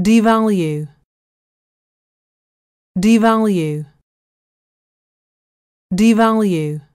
devalue devalue devalue